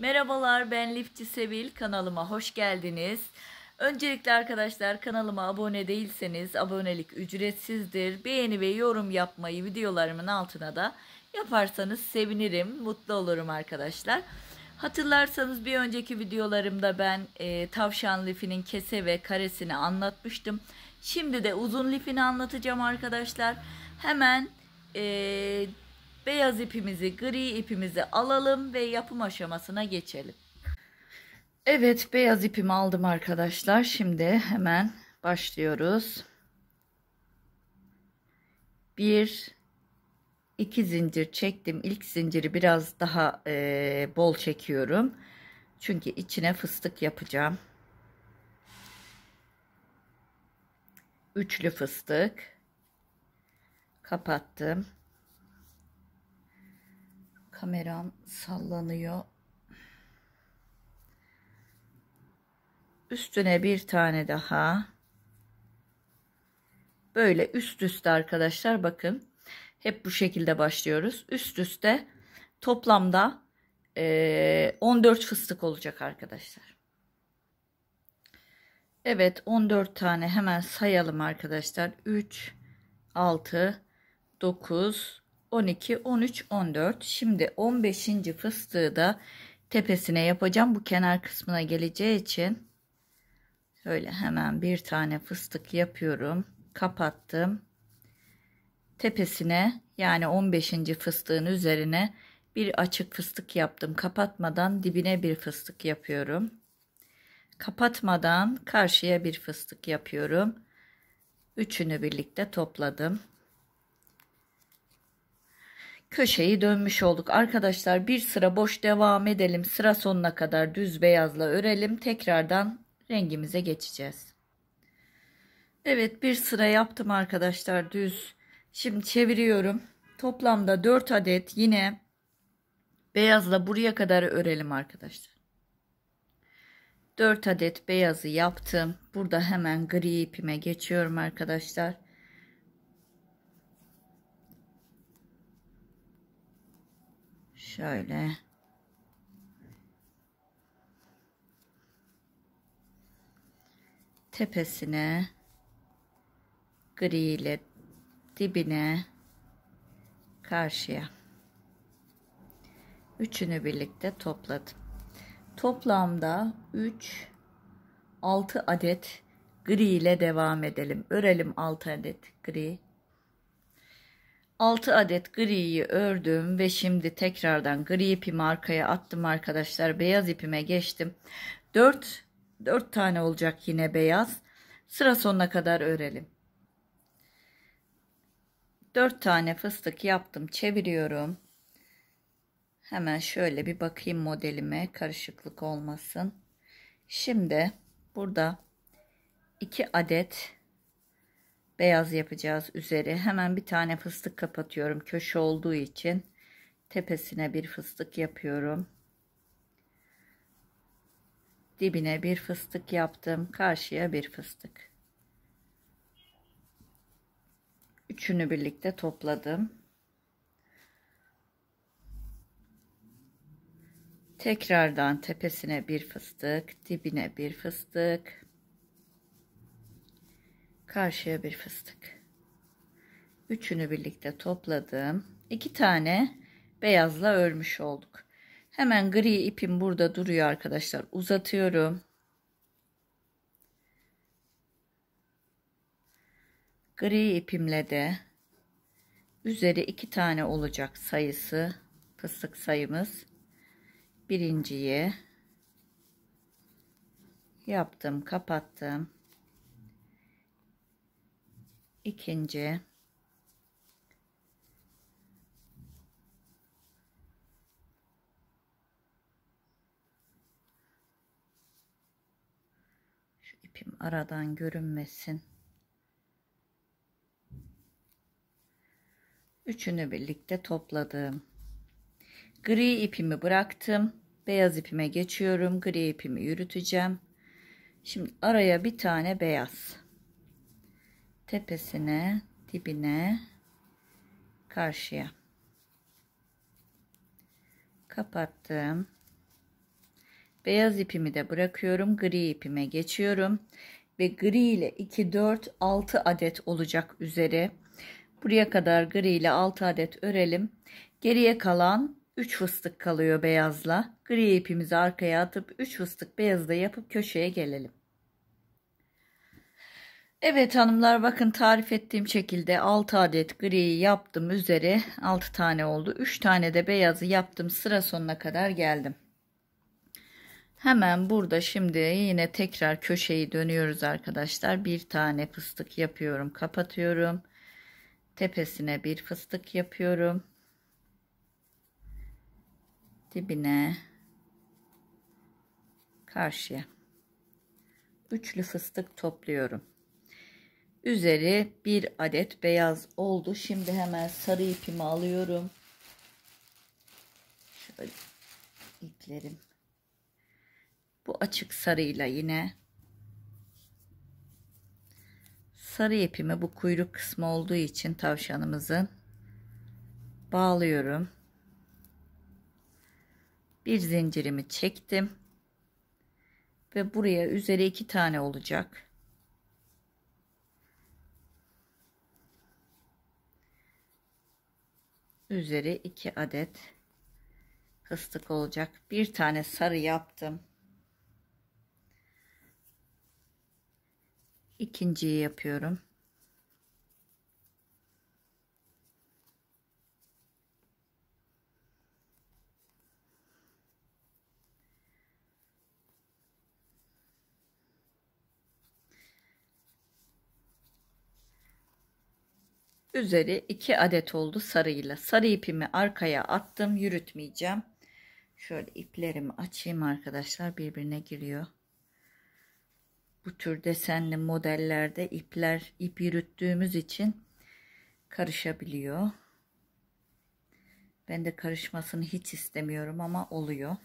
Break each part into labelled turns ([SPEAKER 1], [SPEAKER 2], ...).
[SPEAKER 1] Merhabalar ben Lifçi Sevil kanalıma hoş geldiniz. Öncelikle arkadaşlar kanalıma abone değilseniz abonelik ücretsizdir. Beğeni ve yorum yapmayı videolarımın altına da yaparsanız sevinirim, mutlu olurum arkadaşlar. Hatırlarsanız bir önceki videolarımda ben e, tavşan lifinin kese ve karesini anlatmıştım. Şimdi de uzun lifini anlatacağım arkadaşlar. Hemen e, Beyaz ipimizi, gri ipimizi alalım ve yapım aşamasına geçelim. Evet, beyaz ipimi aldım arkadaşlar. Şimdi hemen başlıyoruz. Bir, iki zincir çektim. İlk zinciri biraz daha e, bol çekiyorum. Çünkü içine fıstık yapacağım. Üçlü fıstık. Kapattım. Kameram sallanıyor. Üstüne bir tane daha. Böyle üst üste arkadaşlar bakın. Hep bu şekilde başlıyoruz. Üst üste toplamda 14 e, fıstık olacak arkadaşlar. Evet 14 tane hemen sayalım arkadaşlar. 3, 6, 9, 12, 13, 14. Şimdi 15. fıstığı da tepesine yapacağım. Bu kenar kısmına geleceği için şöyle hemen bir tane fıstık yapıyorum. Kapattım. Tepesine yani 15. fıstığın üzerine bir açık fıstık yaptım. Kapatmadan dibine bir fıstık yapıyorum. Kapatmadan karşıya bir fıstık yapıyorum. Üçünü birlikte topladım köşeyi dönmüş olduk. Arkadaşlar bir sıra boş devam edelim. Sıra sonuna kadar düz beyazla örelim. Tekrardan rengimize geçeceğiz. Evet bir sıra yaptım arkadaşlar düz. Şimdi çeviriyorum. Toplamda 4 adet yine beyazla buraya kadar örelim arkadaşlar. 4 adet beyazı yaptım. Burada hemen gri ipime geçiyorum arkadaşlar. Şöyle. Tepesine gri ile dibine karşıya. Üçünü birlikte topladım. Toplamda 3 6 adet gri ile devam edelim. Örelim 6 adet gri. 6 adet griyi ördüm ve şimdi tekrardan gri ipimi arkaya attım arkadaşlar. Beyaz ipime geçtim. 4 4 tane olacak yine beyaz. Sıra sonuna kadar örelim. 4 tane fıstık yaptım. Çeviriyorum. Hemen şöyle bir bakayım modelime karışıklık olmasın. Şimdi burada 2 adet beyaz yapacağız üzeri hemen bir tane fıstık kapatıyorum köşe olduğu için tepesine bir fıstık yapıyorum dibine bir fıstık yaptım karşıya bir fıstık üçünü birlikte topladım tekrardan tepesine bir fıstık dibine bir fıstık karşıya bir fıstık. Üçünü birlikte topladım. İki tane beyazla örmüş olduk. Hemen gri ipim burada duruyor arkadaşlar. Uzatıyorum. Gri ipimle de üzeri iki tane olacak sayısı fıstık sayımız. Birinciyi yaptım, kapattım ikinci şu ipim aradan görünmesin üçünü birlikte topladım gri ipimi bıraktım beyaz ipime geçiyorum gri ipimi yürüteceğim şimdi araya bir tane beyaz tepesine, dibine, karşıya. Kapattım. Beyaz ipimi de bırakıyorum. Gri ipime geçiyorum. Ve gri ile 2, 4, 6 adet olacak üzere. Buraya kadar gri ile 6 adet örelim. Geriye kalan 3 fıstık kalıyor beyazla. Gri ipimizi arkaya atıp 3 fıstık beyazı yapıp köşeye gelelim. Evet hanımlar bakın tarif ettiğim şekilde 6 adet griyi yaptım üzeri 6 tane oldu. 3 tane de beyazı yaptım sıra sonuna kadar geldim. Hemen burada şimdi yine tekrar köşeyi dönüyoruz arkadaşlar. Bir tane fıstık yapıyorum kapatıyorum. Tepesine bir fıstık yapıyorum. Dibine karşıya. Üçlü fıstık topluyorum üzeri bir adet beyaz oldu. Şimdi hemen sarı ipimi alıyorum. Şöyle iplerim. Bu açık sarıyla yine sarı ipimi bu kuyruk kısmı olduğu için tavşanımızın bağlıyorum. Bir zincirimi çektim ve buraya üzeri iki tane olacak. üzeri 2 adet fıstık olacak. Bir tane sarı yaptım. İkinciyi yapıyorum. Üzeri 2 adet oldu sarıyla. Sarı ipimi arkaya attım. Yürütmeyeceğim. Şöyle iplerimi açayım arkadaşlar. Birbirine giriyor. Bu tür desenli modellerde ipler ip yürüttüğümüz için karışabiliyor. Ben de karışmasını hiç istemiyorum ama oluyor.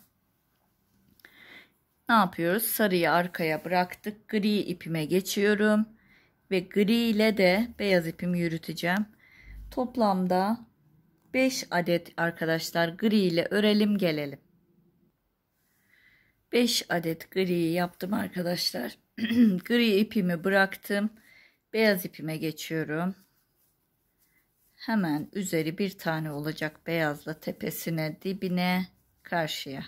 [SPEAKER 1] Ne yapıyoruz? Sarıyı arkaya bıraktık. Gri ipime geçiyorum ve gri ile de beyaz ipimi yürüteceğim. Toplamda 5 adet arkadaşlar gri ile örelim gelelim. 5 adet griyi yaptım arkadaşlar. gri ipimi bıraktım. Beyaz ipime geçiyorum. Hemen üzeri bir tane olacak beyazla tepesine, dibine, karşıya.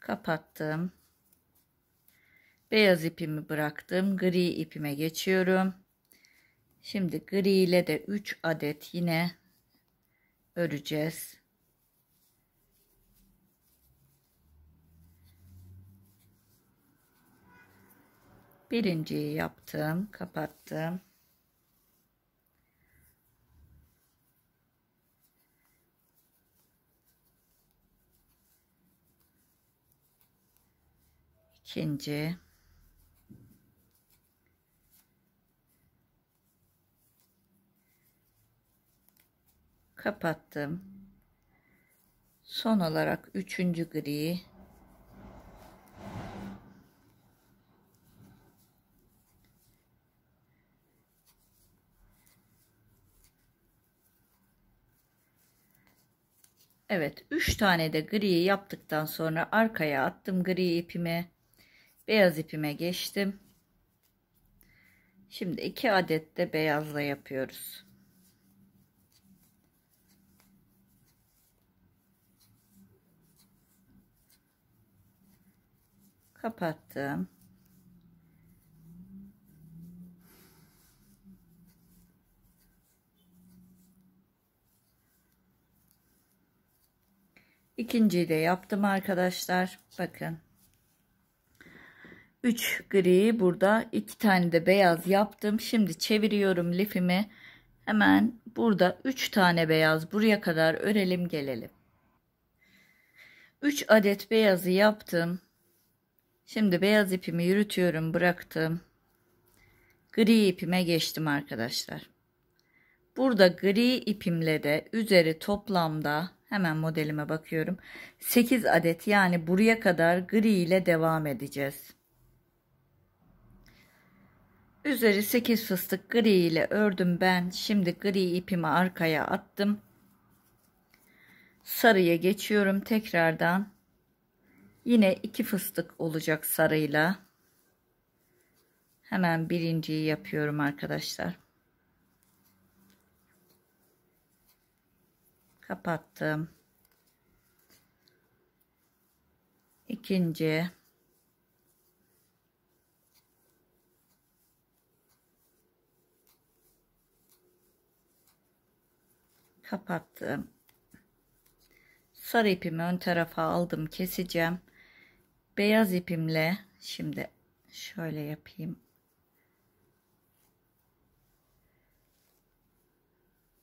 [SPEAKER 1] Kapattım. Beyaz ipimi bıraktım. Gri ipime geçiyorum. Şimdi gri ile de 3 adet yine öreceğiz. Birinciyi yaptım, kapattım. İkinci. kapattım. Son olarak üçüncü griyi. Evet 3 tane de griyi yaptıktan sonra arkaya attım gri ipime, Beyaz ipime geçtim. Şimdi 2 adet de beyazla yapıyoruz. kapattım. İkinciyi de yaptım arkadaşlar. Bakın. 3 gri burada 2 tane de beyaz yaptım. Şimdi çeviriyorum lifimi. Hemen burada 3 tane beyaz buraya kadar örelim gelelim. 3 adet beyazı yaptım. Şimdi beyaz ipimi yürütüyorum bıraktım. Gri ipime geçtim arkadaşlar. Burada gri ipimle de üzeri toplamda hemen modelime bakıyorum. 8 adet yani buraya kadar gri ile devam edeceğiz. Üzeri 8 fıstık gri ile ördüm ben. Şimdi gri ipimi arkaya attım. Sarıya geçiyorum tekrardan. Yine iki fıstık olacak sarıyla. Hemen birinciyi yapıyorum arkadaşlar. Kapattım. İkinci. Kapattım. Sarı ipimi ön tarafa aldım keseceğim beyaz ipimle şimdi şöyle yapayım.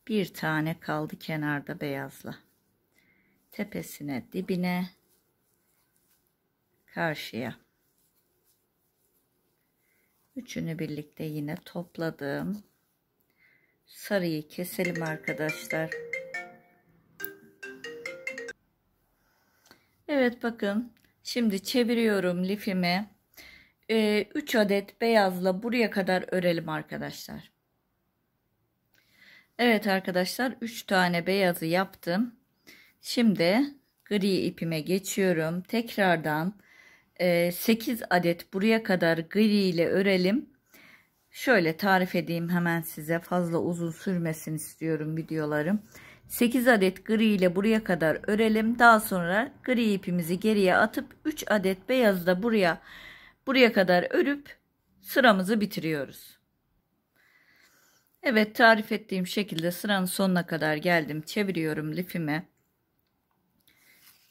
[SPEAKER 1] Bir tane kaldı kenarda beyazla. Tepesine, dibine, karşıya. Üçünü birlikte yine topladım. Sarıyı keselim arkadaşlar. Evet bakın Şimdi çeviriyorum lifimi. 3 ee, adet beyazla buraya kadar örelim arkadaşlar. Evet arkadaşlar 3 tane beyazı yaptım. Şimdi gri ipime geçiyorum. Tekrardan 8 e, adet buraya kadar gri ile örelim. Şöyle tarif edeyim hemen size. Fazla uzun sürmesin istiyorum videolarım. 8 adet gri ile buraya kadar örelim. Daha sonra gri ipimizi geriye atıp 3 adet beyazı da buraya buraya kadar örüp sıramızı bitiriyoruz. Evet tarif ettiğim şekilde sıranın sonuna kadar geldim. Çeviriyorum lifimi.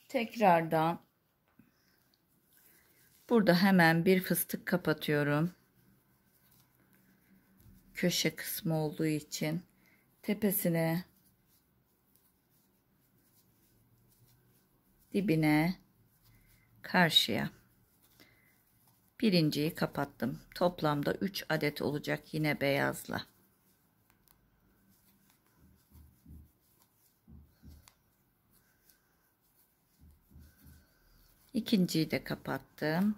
[SPEAKER 1] Tekrardan burada hemen bir fıstık kapatıyorum. Köşe kısmı olduğu için tepesine dibine karşıya birinciyi kapattım. Toplamda 3 adet olacak yine beyazla. İkinciyi de kapattım.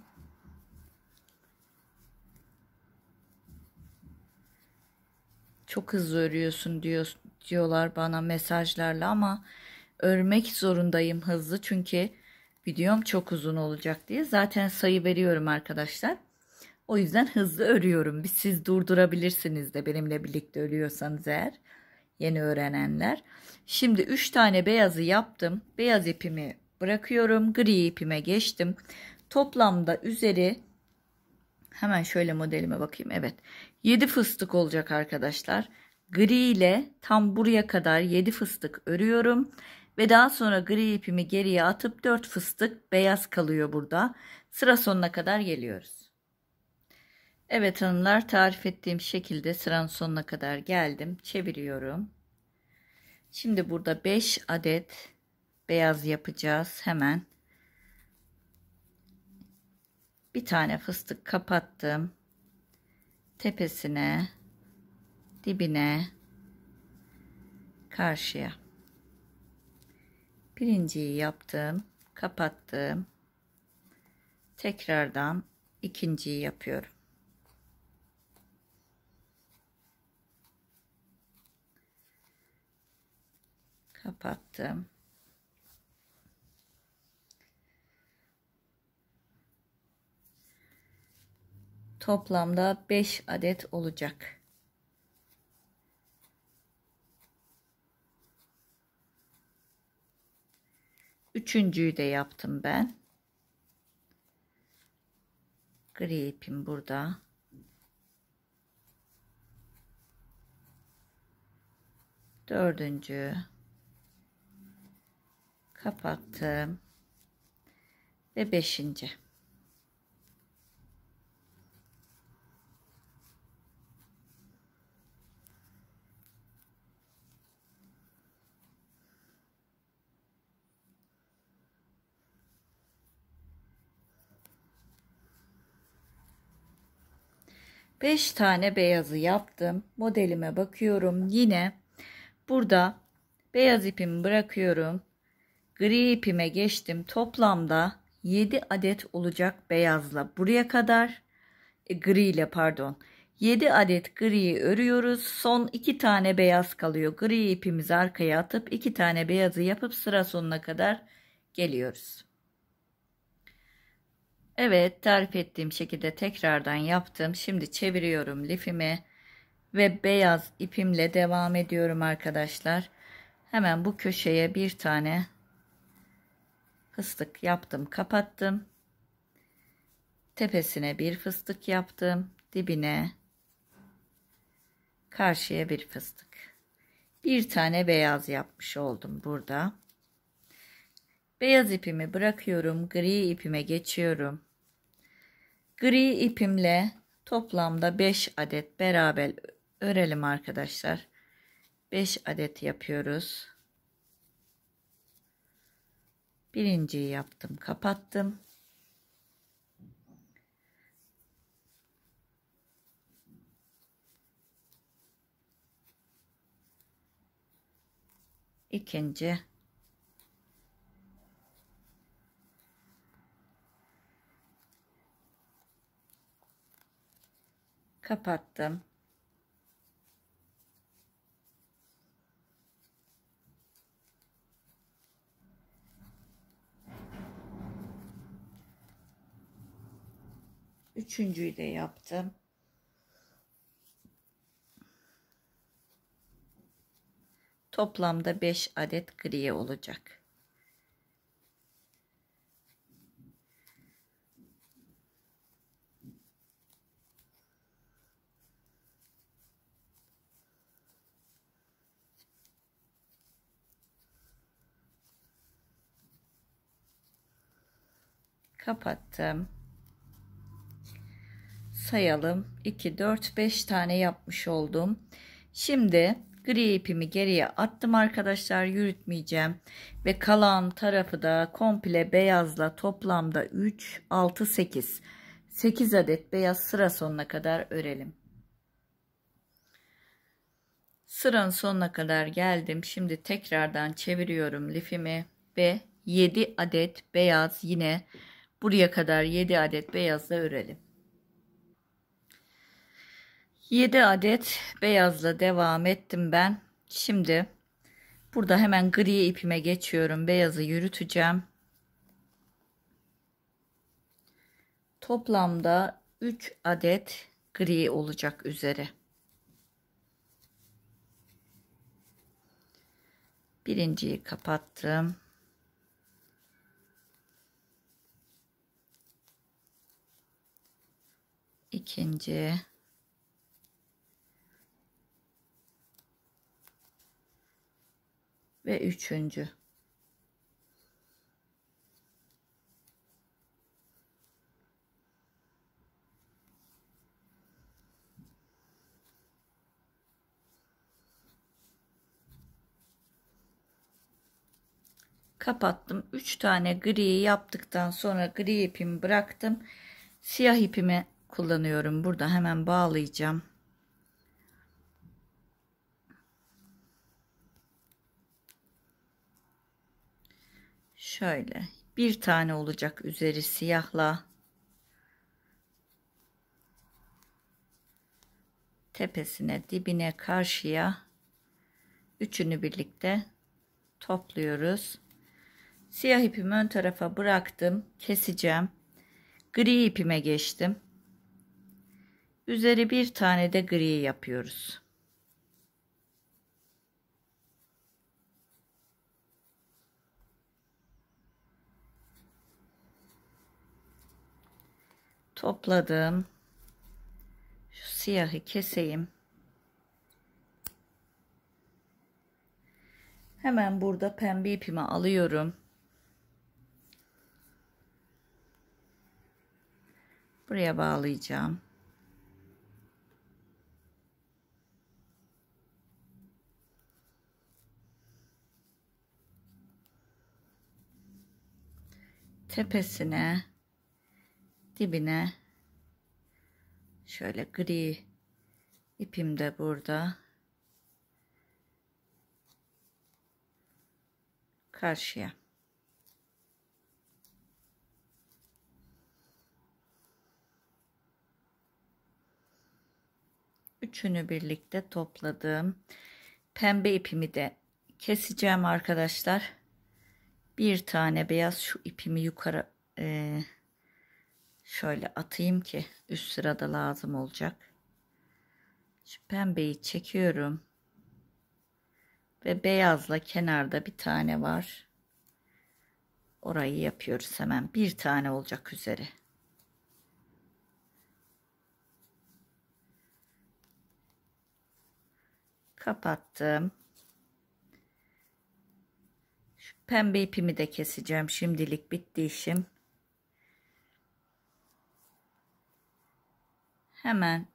[SPEAKER 1] Çok hızlı örüyorsun diyor, diyorlar bana mesajlarla ama örmek zorundayım hızlı çünkü videom çok uzun olacak diye. Zaten sayı veriyorum arkadaşlar. O yüzden hızlı örüyorum. Siz durdurabilirsiniz de benimle birlikte örüyorsanız eğer. Yeni öğrenenler. Şimdi 3 tane beyazı yaptım. Beyaz ipimi bırakıyorum. Gri ipime geçtim. Toplamda üzeri hemen şöyle modelime bakayım. Evet 7 fıstık olacak arkadaşlar. Gri ile tam buraya kadar 7 fıstık örüyorum ve daha sonra gri ipimi geriye atıp 4 fıstık beyaz kalıyor burada. Sıra sonuna kadar geliyoruz. Evet hanımlar tarif ettiğim şekilde sıranın sonuna kadar geldim. Çeviriyorum. Şimdi burada 5 adet beyaz yapacağız hemen. Bir tane fıstık kapattım. Tepesine, dibine, karşıya birinciyi yaptım kapattım tekrardan ikinciyi yapıyorum kapattım toplamda 5 adet olacak Üçüncüyü de yaptım ben. Gri ipim burada. Dördüncü. Kapattım. Ve beşinci. 5 tane beyazı yaptım. Modelime bakıyorum. Yine burada beyaz ipimi bırakıyorum. Gri ipime geçtim. Toplamda 7 adet olacak beyazla buraya kadar. E, gri ile pardon. 7 adet griyi örüyoruz. Son 2 tane beyaz kalıyor. Gri ipimizi arkaya atıp 2 tane beyazı yapıp sıra sonuna kadar geliyoruz. Evet tarif ettiğim şekilde tekrardan yaptım. Şimdi çeviriyorum lifimi ve beyaz ipimle devam ediyorum arkadaşlar. Hemen bu köşeye bir tane fıstık yaptım kapattım. Tepesine bir fıstık yaptım. Dibine karşıya bir fıstık. Bir tane beyaz yapmış oldum burada. Beyaz ipimi bırakıyorum. Gri ipime geçiyorum. Gri ipimle toplamda 5 adet beraber örelim arkadaşlar. 5 adet yapıyoruz. Birinciyi yaptım, kapattım. ikinci kapattım. Üçüncüyü de yaptım. Toplamda 5 adet griye olacak. kapattım. Sayalım. 2, 4, 5 tane yapmış oldum. Şimdi gri ipimi geriye attım arkadaşlar. Yürütmeyeceğim. Ve kalan tarafı da komple beyazla toplamda 3, 6, 8. 8 adet beyaz sıra sonuna kadar örelim. Sıranın sonuna kadar geldim. Şimdi tekrardan çeviriyorum lifimi ve 7 adet beyaz yine Buraya kadar 7 adet beyazla örelim. 7 adet beyazla devam ettim ben. Şimdi burada hemen gri ipime geçiyorum. Beyazı yürüteceğim. Toplamda 3 adet gri olacak üzere. Birinciyi kapattım. ikinci ve üçüncü. kapattım. 3 tane griyi yaptıktan sonra gri ipimi bıraktım. Siyah ipimi kullanıyorum. Burada hemen bağlayacağım. Şöyle bir tane olacak üzeri siyahla. Tepesine, dibine, karşıya üçünü birlikte topluyoruz. Siyah ipimi ön tarafa bıraktım. Keseceğim. Gri ipime geçtim. Üzeri bir tane de gri yapıyoruz. Topladım. Şu siyahı keseyim. Hemen burada pembe ipimi alıyorum. Buraya bağlayacağım. tepesine dibine şöyle gri ipim de burada karşıya üçünü birlikte topladım pembe ipimi de keseceğim arkadaşlar bir tane beyaz şu ipimi yukarı e, şöyle atayım ki üst sırada lazım olacak. Şu pembeyi çekiyorum. Ve beyazla kenarda bir tane var. Orayı yapıyoruz hemen. Bir tane olacak üzeri. Kapattım. Pembe ipimi de keseceğim. Şimdilik bitti işim. Hemen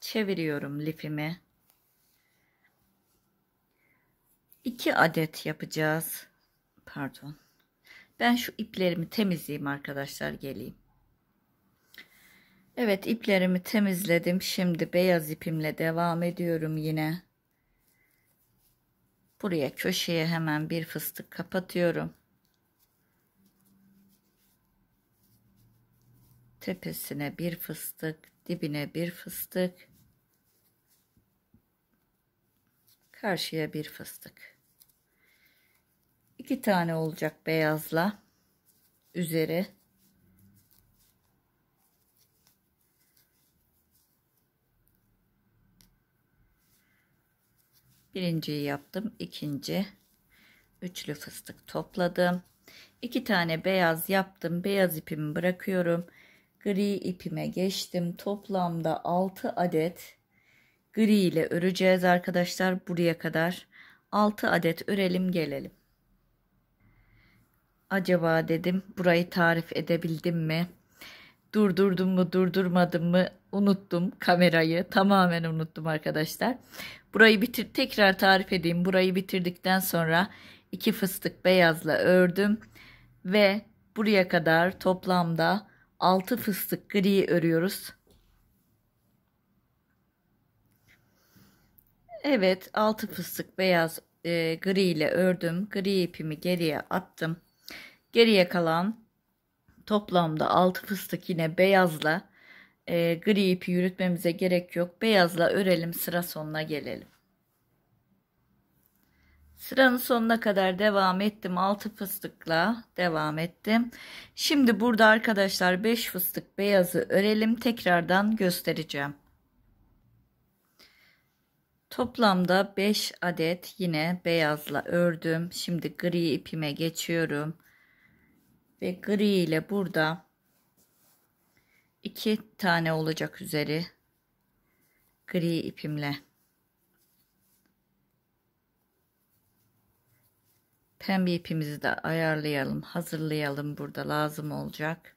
[SPEAKER 1] çeviriyorum lifimi. 2 adet yapacağız. Pardon. Ben şu iplerimi temizleyeyim arkadaşlar geleyim. Evet iplerimi temizledim. Şimdi beyaz ipimle devam ediyorum yine. Buraya köşeye hemen bir fıstık kapatıyorum. Tepesine bir fıstık, dibine bir fıstık. Karşıya bir fıstık. İki tane olacak beyazla üzeri Birinciyi yaptım. ikinci üçlü fıstık topladım. iki tane beyaz yaptım. Beyaz ipimi bırakıyorum. Gri ipime geçtim. Toplamda 6 adet gri ile öreceğiz arkadaşlar. Buraya kadar 6 adet örelim gelelim. Acaba dedim burayı tarif edebildim mi? Durdurdum mu durdurmadım mı unuttum kamerayı tamamen unuttum arkadaşlar. Burayı bitir tekrar tarif edeyim. Burayı bitirdikten sonra iki fıstık beyazla ördüm ve buraya kadar toplamda 6 fıstık gri örüyoruz. Evet 6 fıstık beyaz e, gri ile ördüm. Gri ipimi geriye attım. Geriye kalan toplamda 6 fıstık yine beyazla e, gri ipi yürütmemize gerek yok. Beyazla örelim sıra sonuna gelelim. Sıranın sonuna kadar devam ettim. 6 fıstıkla devam ettim. Şimdi burada arkadaşlar 5 fıstık beyazı örelim. Tekrardan göstereceğim. Toplamda 5 adet yine beyazla ördüm. Şimdi gri ipime geçiyorum. Ve gri ile burada iki tane olacak üzeri gri ipimle pembe ipimizi de ayarlayalım hazırlayalım burada lazım olacak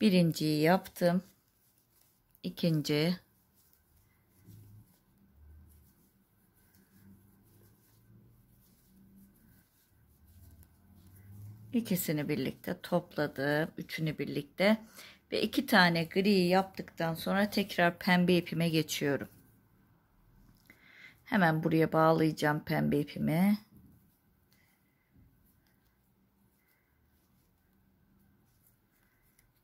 [SPEAKER 1] birinciyi yaptım ikinci ikisini birlikte topladım üçünü birlikte ve iki tane gri yaptıktan sonra tekrar pembe ipime geçiyorum. Hemen buraya bağlayacağım pembe ipimi.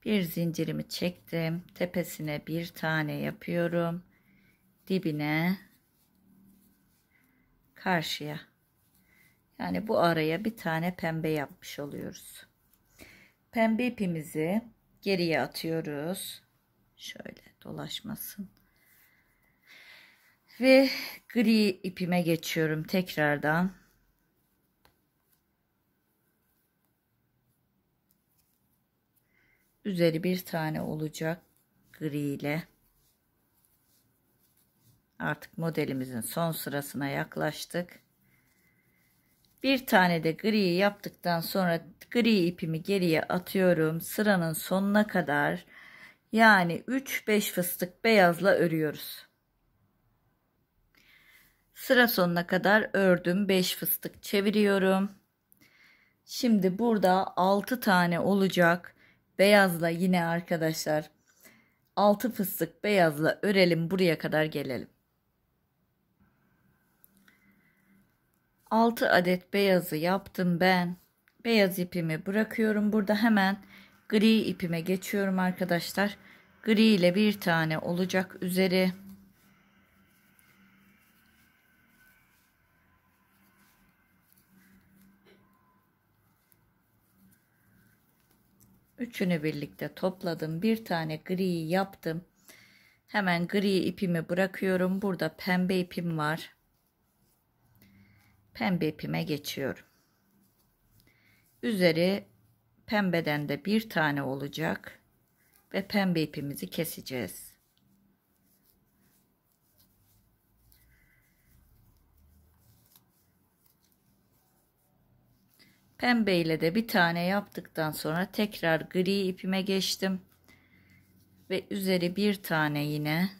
[SPEAKER 1] Bir zincirimi çektim. Tepesine bir tane yapıyorum. Dibine karşıya. Yani bu araya bir tane pembe yapmış oluyoruz. Pembe ipimizi geriye atıyoruz. Şöyle dolaşmasın. Ve gri ipime geçiyorum tekrardan. Üzeri bir tane olacak gri ile. Artık modelimizin son sırasına yaklaştık. Bir tane de gri yaptıktan sonra gri ipimi geriye atıyorum. Sıranın sonuna kadar yani 3-5 fıstık beyazla örüyoruz. Sıra sonuna kadar ördüm. 5 fıstık çeviriyorum. Şimdi burada 6 tane olacak. Beyazla yine arkadaşlar 6 fıstık beyazla örelim buraya kadar gelelim. 6 adet beyazı yaptım ben. Beyaz ipimi bırakıyorum. Burada hemen gri ipime geçiyorum arkadaşlar. Gri ile bir tane olacak üzeri. Üçünü birlikte topladım. Bir tane gri yaptım. Hemen gri ipimi bırakıyorum. Burada pembe ipim var pembe ipime geçiyorum. Üzeri pembeden de bir tane olacak ve pembe ipimizi keseceğiz. Pembe ile de bir tane yaptıktan sonra tekrar gri ipime geçtim. Ve üzeri bir tane yine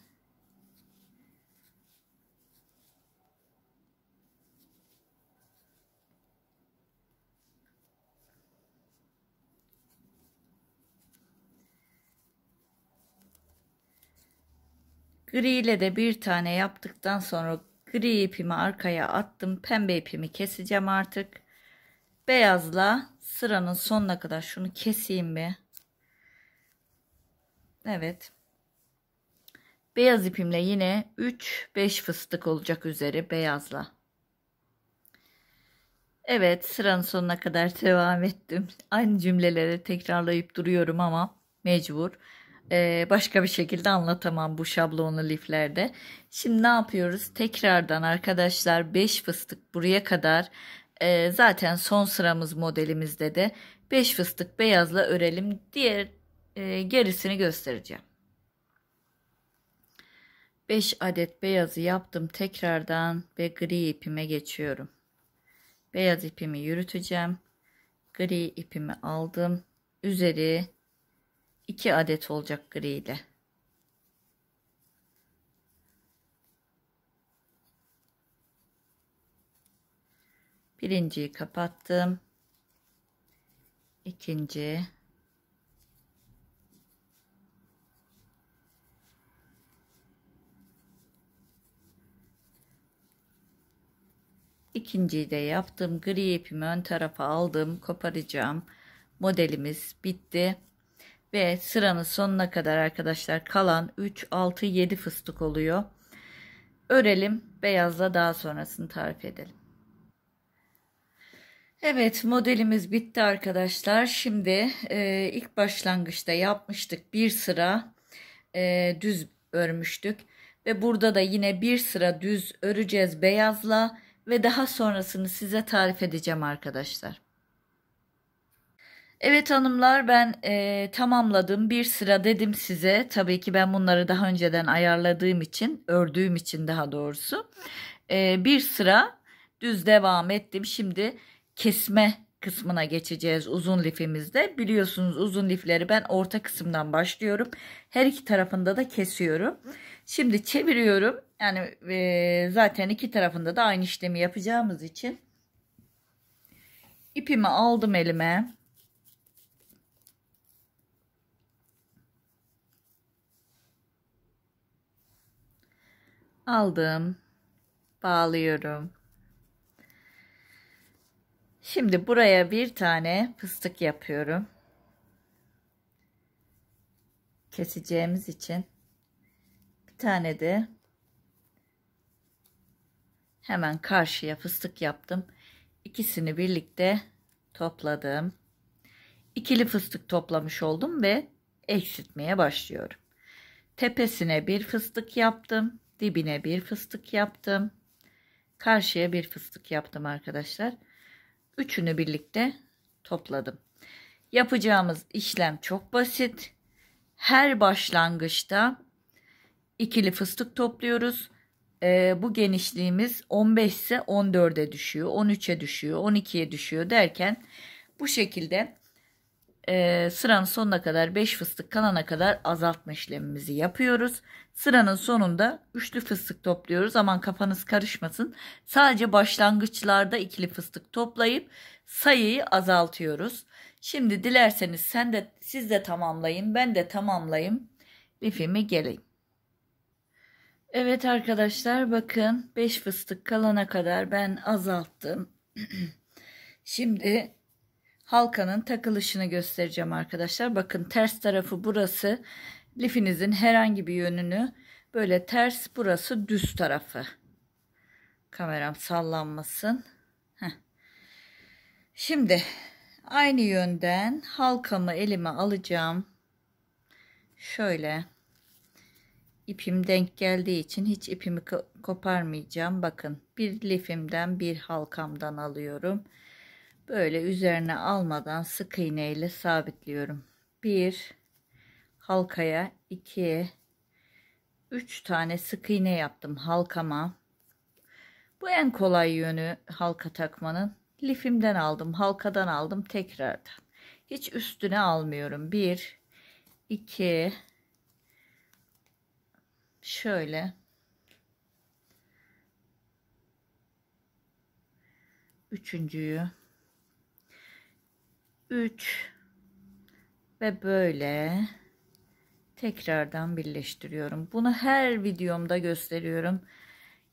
[SPEAKER 1] Gri ile de bir tane yaptıktan sonra gri ipimi arkaya attım. Pembe ipimi keseceğim artık. Beyazla sıranın sonuna kadar şunu keseyim bir. Evet. Beyaz ipimle yine 3-5 fıstık olacak üzeri beyazla. Evet sıranın sonuna kadar devam ettim. Aynı cümleleri tekrarlayıp duruyorum ama mecbur. Ee, başka bir şekilde anlatamam bu şablonlu liflerde. Şimdi ne yapıyoruz? Tekrardan arkadaşlar 5 fıstık buraya kadar ee, zaten son sıramız modelimizde de 5 fıstık beyazla örelim. Diğer e, gerisini göstereceğim. 5 adet beyazı yaptım tekrardan ve gri ipime geçiyorum. Beyaz ipimi yürüteceğim. Gri ipimi aldım. Üzeri 2 adet olacak gri ile. Birinciyi kapattım. İkinci. İkinciyi de yaptım. Gri ipimi ön tarafa aldım. Koparacağım. Modelimiz bitti. Ve sıranın sonuna kadar arkadaşlar kalan 3, 6, 7 fıstık oluyor. Örelim. Beyazla daha sonrasını tarif edelim. Evet modelimiz bitti arkadaşlar. Şimdi e, ilk başlangıçta yapmıştık bir sıra e, düz örmüştük. Ve burada da yine bir sıra düz öreceğiz beyazla ve daha sonrasını size tarif edeceğim arkadaşlar. Evet hanımlar ben e, tamamladım. Bir sıra dedim size. Tabii ki ben bunları daha önceden ayarladığım için, ördüğüm için daha doğrusu. E, bir sıra düz devam ettim. Şimdi kesme kısmına geçeceğiz uzun lifimizde. Biliyorsunuz uzun lifleri ben orta kısımdan başlıyorum. Her iki tarafında da kesiyorum. Şimdi çeviriyorum. Yani e, zaten iki tarafında da aynı işlemi yapacağımız için ipimi aldım elime aldım. Bağlıyorum. Şimdi buraya bir tane fıstık yapıyorum. Keseceğimiz için bir tane de hemen karşıya fıstık yaptım. İkisini birlikte topladım. İkili fıstık toplamış oldum ve eksiltmeye başlıyorum. Tepesine bir fıstık yaptım dibine bir fıstık yaptım karşıya bir fıstık yaptım arkadaşlar üçünü birlikte topladım yapacağımız işlem çok basit her başlangıçta ikili fıstık topluyoruz ee, bu genişliğimiz 15 ise 14'e düşüyor 13'e düşüyor 12'ye düşüyor derken bu şekilde e, sıranın sonuna kadar 5 fıstık kalana kadar azaltma işlemimizi yapıyoruz. Sıranın sonunda üçlü fıstık topluyoruz. Aman kafanız karışmasın. Sadece başlangıçlarda ikili fıstık toplayıp sayıyı azaltıyoruz. Şimdi dilerseniz sen de siz de tamamlayın, ben de tamamlayayım. Lifimi geleyim. Evet arkadaşlar bakın 5 fıstık kalana kadar ben azalttım. Şimdi halkanın takılışını göstereceğim arkadaşlar. Bakın ters tarafı burası. Lifinizin herhangi bir yönünü böyle ters burası düz tarafı. Kameram sallanmasın. Şimdi aynı yönden halkamı elime alacağım. Şöyle ipim denk geldiği için hiç ipimi koparmayacağım. Bakın bir lifimden bir halkamdan alıyorum. Böyle üzerine almadan sık iğne ile sabitliyorum. 1 halkaya 2 3 tane sık iğne yaptım halkama. Bu en kolay yönü halka takmanın. Lifimden aldım, halkadan aldım tekrardan. Hiç üstüne almıyorum. 1 2 şöyle üçüncüyü 3 ve böyle tekrardan birleştiriyorum. Bunu her videomda gösteriyorum.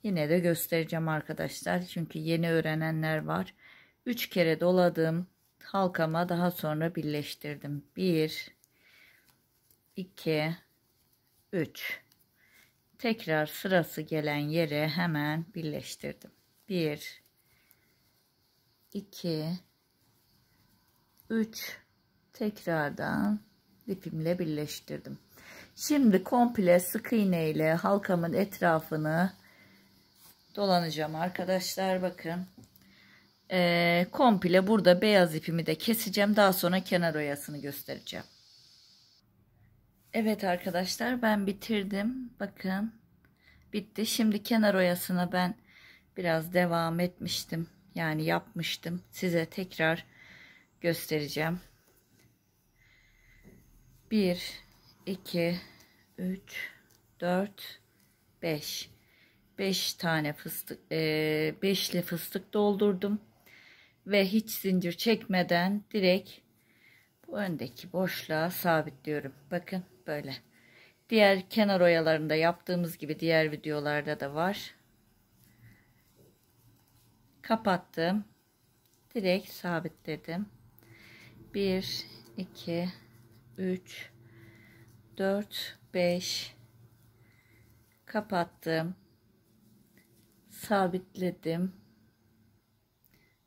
[SPEAKER 1] Yine de göstereceğim arkadaşlar. Çünkü yeni öğrenenler var. 3 kere doladım. Halkama daha sonra birleştirdim. 1 2 3 Tekrar sırası gelen yere hemen birleştirdim. 1 2 3 tekrardan ipimle birleştirdim. Şimdi komple sık iğne ile halkamın etrafını dolanacağım arkadaşlar bakın. Ee, komple burada beyaz ipimi de keseceğim. Daha sonra kenar oyasını göstereceğim. Evet arkadaşlar ben bitirdim. Bakın bitti. Şimdi kenar oyasına ben biraz devam etmiştim. Yani yapmıştım. Size tekrar göstereceğim. 1 2 3 4 5 5 tane fıstık 5'li e, fıstık doldurdum ve hiç zincir çekmeden direkt bu öndeki boşluğa sabitliyorum. Bakın böyle. Diğer kenar oyalarında yaptığımız gibi diğer videolarda da var. Kapattım. Direkt sabitledim. 1 2 3 4 5 kapattım sabitledim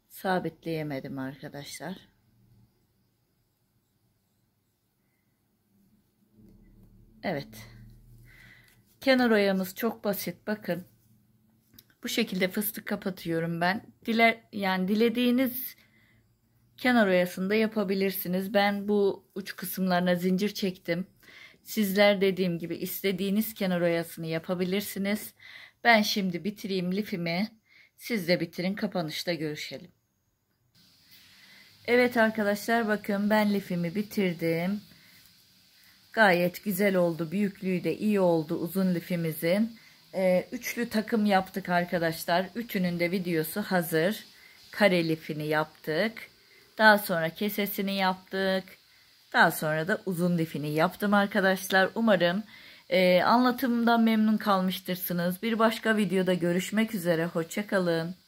[SPEAKER 1] sabitleyemedim arkadaşlar Evet kenar oyamız çok basit bakın bu şekilde fıstık kapatıyorum ben diler yani dilediğiniz kenar oyasında yapabilirsiniz. Ben bu uç kısımlarına zincir çektim. Sizler dediğim gibi istediğiniz kenar oyasını yapabilirsiniz. Ben şimdi bitireyim lifimi. Siz de bitirin kapanışta görüşelim. Evet arkadaşlar bakın ben lifimi bitirdim. Gayet güzel oldu. Büyüklüğü de iyi oldu uzun lifimizin. Ee, üçlü takım yaptık arkadaşlar. Üçünün de videosu hazır. Kare lifini yaptık. Daha sonra kesesini yaptık. Daha sonra da uzun difini yaptım arkadaşlar. Umarım e, anlatımdan memnun kalmıştırsınız. Bir başka videoda görüşmek üzere. Hoşçakalın.